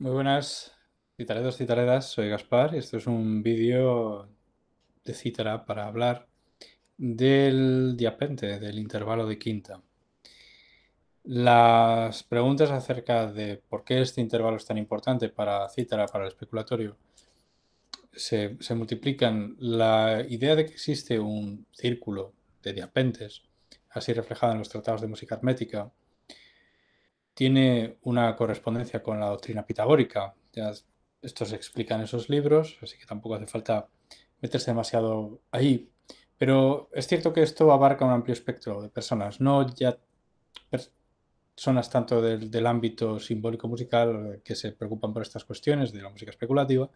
Muy buenas, citaredos, citaredas. Soy Gaspar y esto es un vídeo de cítara para hablar del diapente, del intervalo de quinta. Las preguntas acerca de por qué este intervalo es tan importante para cítara, para el especulatorio, se, se multiplican. La idea de que existe un círculo de diapentes, así reflejada en los tratados de música hermética, tiene una correspondencia con la doctrina pitagórica. Ya esto se explica en esos libros, así que tampoco hace falta meterse demasiado ahí. Pero es cierto que esto abarca un amplio espectro de personas, no ya personas tanto del, del ámbito simbólico musical que se preocupan por estas cuestiones de la música especulativa,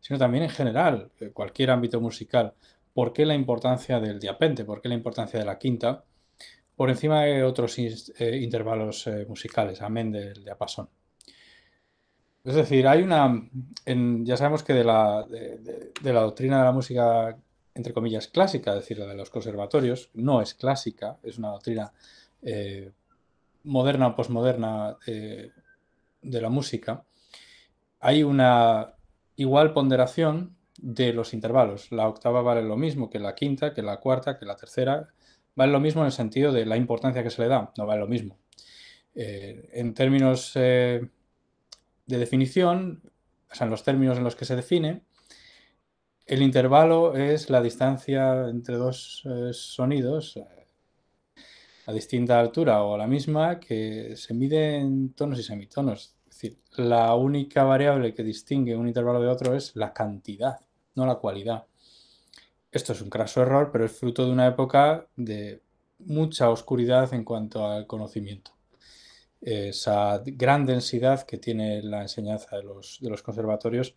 sino también en general, eh, cualquier ámbito musical. ¿Por qué la importancia del diapente? ¿Por qué la importancia de la quinta? por encima de otros eh, intervalos eh, musicales, amén del diapasón. Es decir, hay una, ya sabemos que de la, doctrina de la música, entre comillas, clásica, es decir, la de los conservatorios, no es clásica, es una doctrina eh, moderna o posmoderna de la música, hay una igual ponderación de los intervalos. La octava vale lo mismo que la quinta, que la cuarta, que la tercera, Vale lo mismo en el sentido de la importancia que se le da, no vale lo mismo. Eh, en términos eh, de definición, o sea, en los términos en los que se define, el intervalo es la distancia entre dos eh, sonidos a distinta altura o a la misma que se mide en tonos y semitonos. Es decir, la única variable que distingue un intervalo de otro es la cantidad, no la cualidad. Esto es un craso error, pero es fruto de una época de mucha oscuridad en cuanto al conocimiento. Esa gran densidad que tiene la enseñanza de los, conservatorios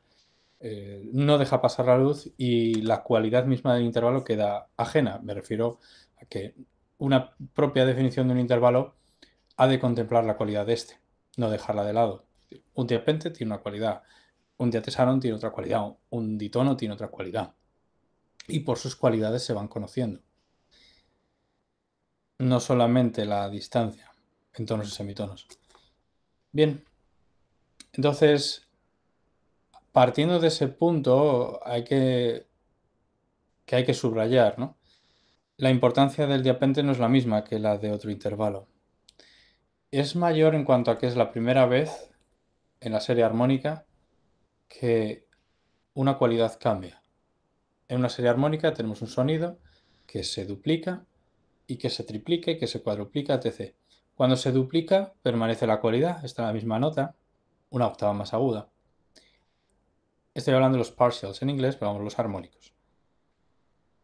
eh, no deja pasar la luz y la cualidad misma del intervalo queda ajena. Me refiero a que una propia definición de un intervalo ha de contemplar la cualidad de este, no dejarla de lado. Un diapente tiene una cualidad, un diatesaron tiene otra cualidad, un ditono tiene otra cualidad y por sus cualidades se van conociendo. No solamente la distancia en tonos y semitonos. Bien, entonces, partiendo de ese punto, hay que, que hay que subrayar, ¿no? La importancia del diapente no es la misma que la de otro intervalo. Es mayor en cuanto a que es la primera vez en la serie armónica que una cualidad cambia en una serie armónica tenemos un sonido que se duplica y que se triplica que se cuadruplica, etc. Cuando se duplica permanece la cualidad, está la misma nota, una octava más aguda. Estoy hablando de los partials en inglés, pero vamos, los armónicos.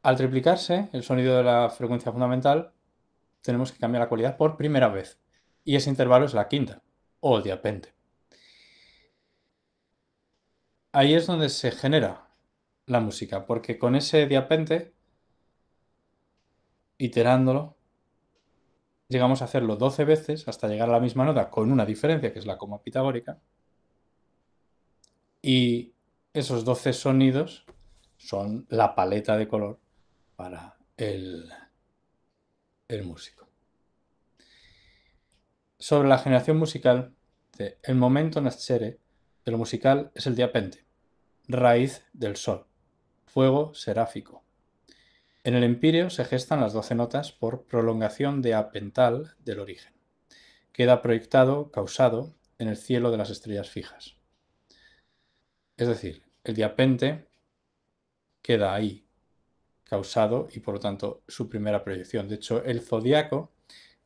Al triplicarse el sonido de la frecuencia fundamental, tenemos que cambiar la cualidad por primera vez. Y ese intervalo es la quinta, o el diapente. Ahí es donde se genera la música, porque con ese diapente, iterándolo, llegamos a hacerlo 12 veces hasta llegar a la misma nota con una diferencia, que es la coma pitagórica, y esos 12 sonidos son la paleta de color para el, el músico. Sobre la generación musical, el momento nascere de lo musical es el diapente, raíz del sol fuego seráfico. En el empíreo se gestan las doce notas por prolongación de apental del origen. Queda proyectado, causado, en el cielo de las estrellas fijas. Es decir, el diapente queda ahí, causado, y por lo tanto su primera proyección. De hecho, el zodiaco,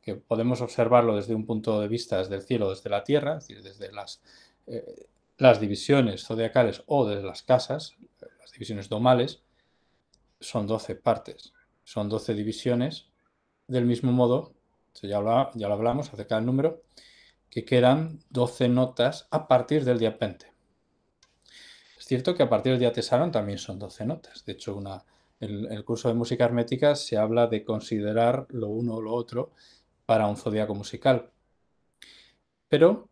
que podemos observarlo desde un punto de vista desde el cielo, desde la tierra, es decir, desde las eh, las divisiones zodiacales o de las casas, las divisiones domales, son 12 partes, son 12 divisiones. Del mismo modo, ya lo, hablamos acerca del número, que quedan 12 notas a partir del diapente. Es cierto que a partir del día Tesaron también son 12 notas. De hecho, una, en el curso de música hermética se habla de considerar lo uno o lo otro para un zodiaco musical. Pero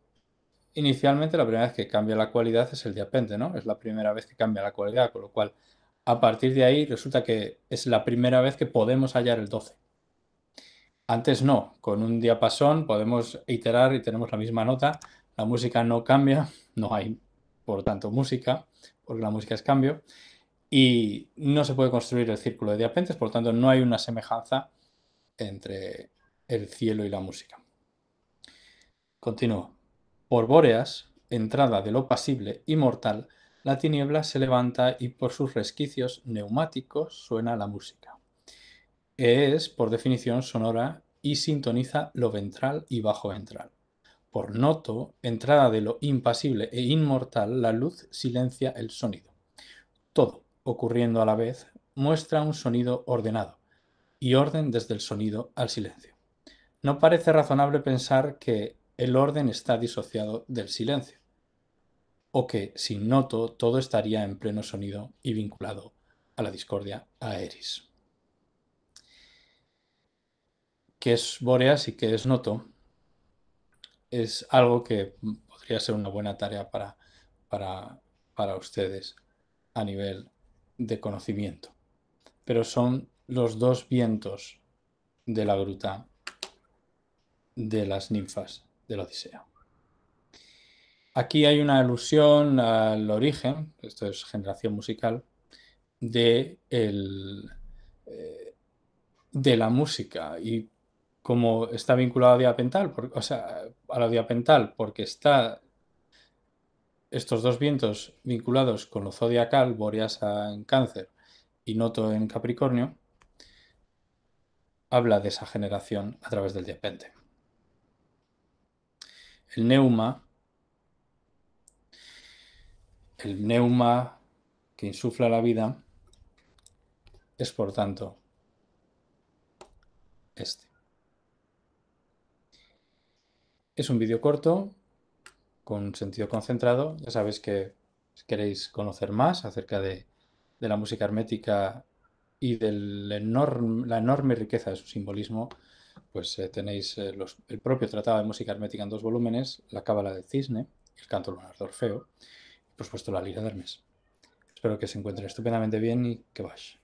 Inicialmente la primera vez que cambia la cualidad es el diapente, ¿no? Es la primera vez que cambia la cualidad, con lo cual a partir de ahí resulta que es la primera vez que podemos hallar el 12. Antes no, con un diapasón podemos iterar y tenemos la misma nota, la música no cambia, no hay por tanto música, porque la música es cambio, y no se puede construir el círculo de diapentes, por tanto no hay una semejanza entre el cielo y la música. Continúo. Por Bóreas, entrada de lo pasible y mortal, la tiniebla se levanta y por sus resquicios neumáticos suena la música. Es, por definición, sonora y sintoniza lo ventral y bajo ventral. Por noto, entrada de lo impasible e inmortal, la luz silencia el sonido. Todo, ocurriendo a la vez, muestra un sonido ordenado, y orden desde el sonido al silencio. No parece razonable pensar que el orden está disociado del silencio, o que sin noto todo estaría en pleno sonido y vinculado a la discordia a Eris. ¿Qué es Boreas y qué es Noto? Es algo que podría ser una buena tarea para, para, para ustedes a nivel de conocimiento. Pero son los dos vientos de la gruta de las ninfas de la Odisea. Aquí hay una alusión al origen, esto es generación musical, de, el, eh, de la música y como está vinculado a diapental, o la diapental, porque está estos dos vientos vinculados con lo zodiacal, Boreasa en Cáncer y Noto en Capricornio, habla de esa generación a través del diapente el neuma, el neuma que insufla la vida, es por tanto este. Es un vídeo corto, con sentido concentrado. Ya sabéis que si queréis conocer más acerca de, la música hermética y de la enorme riqueza de su simbolismo, pues eh, tenéis eh, el propio Tratado de Música Hermética en dos volúmenes, La Cábala del Cisne, El Canto Lunar de Orfeo, y por supuesto La Lira de Hermes. Espero que se encuentren estupendamente bien y que vaya.